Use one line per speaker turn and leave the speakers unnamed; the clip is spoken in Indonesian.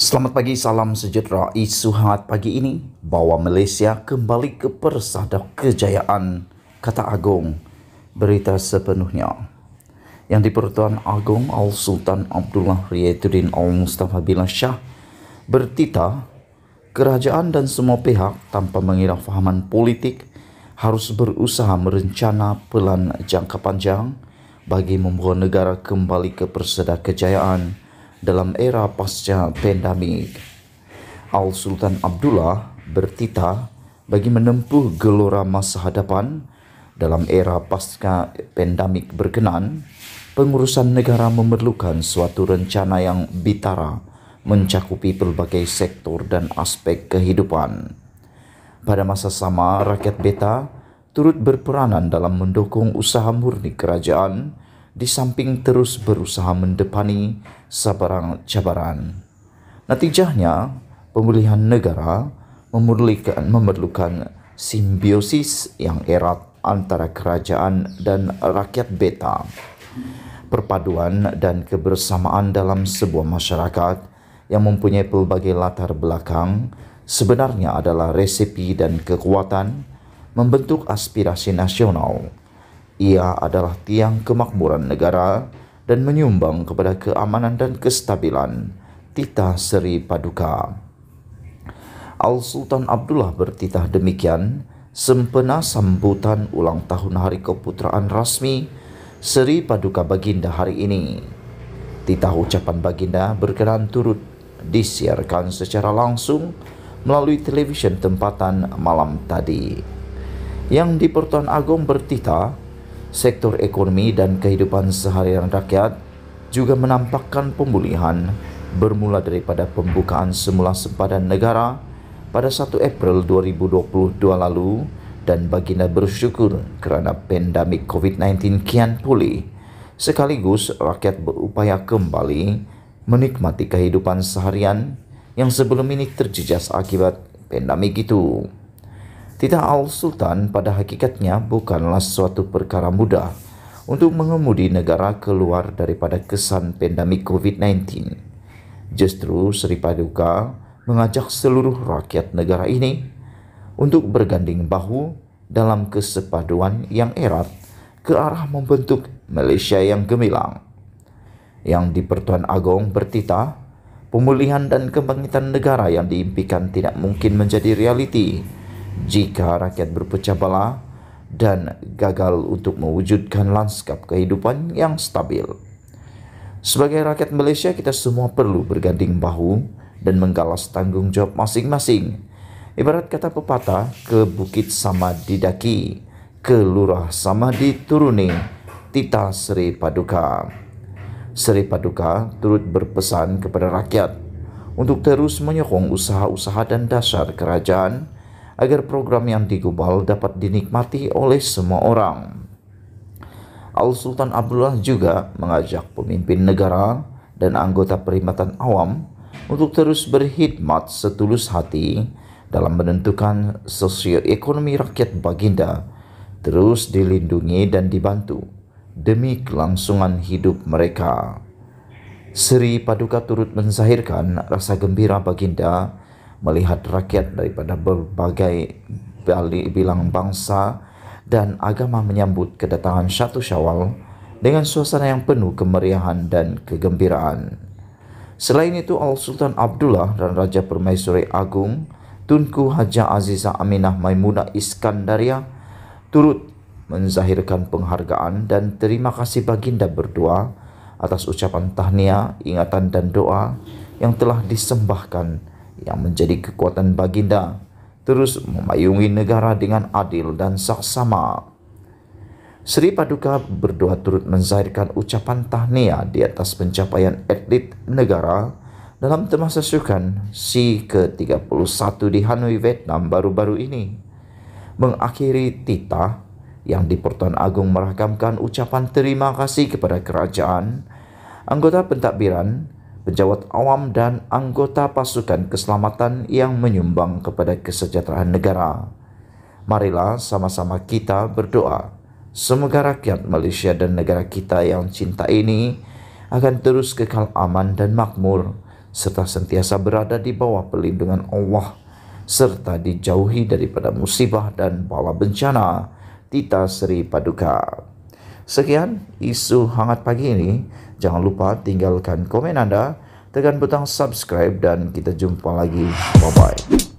Selamat pagi, salam sejahtera isu hangat pagi ini bawa Malaysia kembali ke persada kejayaan kata Agong berita sepenuhnya yang di dipertuan Agong Al Sultan Abdullah Riyaduddin Al Mustafa Bila Shah bertita kerajaan dan semua pihak tanpa mengira fahaman politik harus berusaha merencana pelan jangka panjang bagi membawa negara kembali ke persada kejayaan. dalam era pasca pandemik. Al Sultan Abdullah bertita bagi menempuh gelora masa hadapan dalam era pasca pandemik berkenan, pengurusan negara memerlukan suatu rencana yang bitara mencakupi berbagai sektor dan aspek kehidupan. Pada masa sama, rakyat beta turut berperanan dalam mendukung usaha murni kerajaan di samping terus berusaha mendepani sabarang cabaran. Natijahnya, pemulihan negara memerlukan, memerlukan simbiosis yang erat antara kerajaan dan rakyat beta. Perpaduan dan kebersamaan dalam sebuah masyarakat yang mempunyai pelbagai latar belakang sebenarnya adalah resepi dan kekuatan membentuk aspirasi nasional ia adalah tiang kemakmuran negara dan menyumbang kepada keamanan dan kestabilan. Tita Seri Paduka. Al-Sultan Abdullah bertitah demikian sempena sambutan ulang tahun hari keputraan rasmi Seri Paduka Baginda hari ini. Titah ucapan Baginda berkenan turut disiarkan secara langsung melalui televisyen tempatan malam tadi. Yang di Pertuan Agong bertitah sektor ekonomi dan kehidupan seharian rakyat juga menampakkan pemulihan bermula daripada pembukaan semula sempadan negara pada 1 April 2022 lalu dan Baginda bersyukur kerana pandemik COVID-19 kian pulih sekaligus rakyat berupaya kembali menikmati kehidupan seharian yang sebelum ini terjejas akibat pandemik itu. Titah Al-Sultan pada hakikatnya bukanlah suatu perkara mudah untuk mengemudi negara keluar daripada kesan pandemi COVID-19. Justru Sri Paduka mengajak seluruh rakyat negara ini untuk berganding bahu dalam kesepaduan yang erat ke arah membentuk Malaysia yang gemilang. Yang di Pertuan Agong bertitah, pemulihan dan kebangkitan negara yang diimpikan tidak mungkin menjadi realiti jika rakyat berpecah belah dan gagal untuk mewujudkan lanskap kehidupan yang stabil. Sebagai rakyat Malaysia, kita semua perlu berganding bahu dan menggalas tanggung jawab masing-masing. Ibarat kata pepatah, ke bukit sama didaki, ke lurah sama dituruni, tita Sri Paduka. Sri Paduka turut berpesan kepada rakyat untuk terus menyokong usaha-usaha dan dasar kerajaan agar program yang digubal dapat dinikmati oleh semua orang. Al-Sultan Abdullah juga mengajak pemimpin negara dan anggota perkhidmatan awam untuk terus berkhidmat setulus hati dalam menentukan sosioekonomi rakyat Baginda, terus dilindungi dan dibantu demi kelangsungan hidup mereka. Sri Paduka turut menzahirkan rasa gembira Baginda melihat rakyat daripada berbagai bilang bangsa dan agama menyambut kedatangan satu syawal dengan suasana yang penuh kemeriahan dan kegembiraan. Selain itu, Al-Sultan Abdullah dan Raja Permaisuri Agung Tunku Haja Aziza Aminah Maimunah Iskandaria turut menzahirkan penghargaan dan terima kasih baginda berdua atas ucapan tahniah, ingatan dan doa yang telah disembahkan yang menjadi kekuatan baginda terus memayungi negara dengan adil dan saksama. Sri Paduka berdoa turut menzairkan ucapan tahnia di atas pencapaian atlet negara dalam tema temasukan si ke-31 di Hanoi, Vietnam baru-baru ini. Mengakhiri titah yang di Pertuan Agung merakamkan ucapan terima kasih kepada kerajaan, anggota pentadbiran, pejabat awam dan anggota pasukan keselamatan yang menyumbang kepada kesejahteraan negara. Marilah sama-sama kita berdoa. Semoga rakyat Malaysia dan negara kita yang cinta ini akan terus kekal aman dan makmur serta sentiasa berada di bawah perlindungan Allah serta dijauhi daripada musibah dan bala bencana. Tita Sri Paduka. Sekian isu hangat pagi ini. Jangan lupa tinggalkan komen Anda, tekan butang subscribe, dan kita jumpa lagi. Bye-bye.